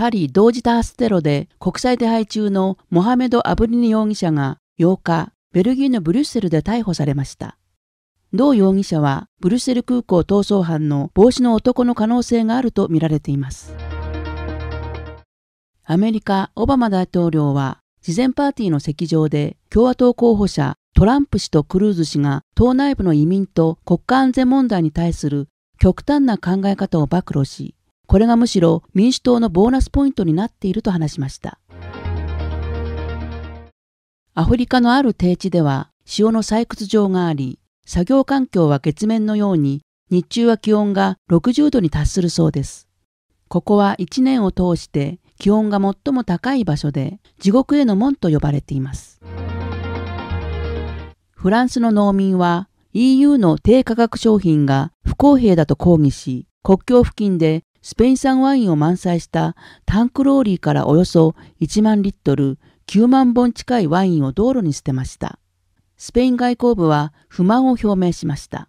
パリ同時多発テロで国際手配中のモハメド・アブリニ容疑者が8日、ベルギーのブリュッセルで逮捕されました。同容疑者はブリュッセル空港逃走犯の帽子の男の可能性があるとみられています。アメリカ、オバマ大統領は事前パーティーの席上で共和党候補者トランプ氏とクルーズ氏が党内部の移民と国家安全問題に対する極端な考え方を暴露し、これがむしろ民主党のボーナスポイントになっていると話しました。アフリカのある低地では塩の採掘場があり、作業環境は月面のように日中は気温が60度に達するそうです。ここは1年を通して気温が最も高い場所で地獄への門と呼ばれています。フランスの農民は EU の低価格商品が不公平だと抗議し、国境付近でスペイン産ワインを満載したタンクローリーからおよそ1万リットル、9万本近いワインを道路に捨てました。スペイン外交部は不満を表明しました。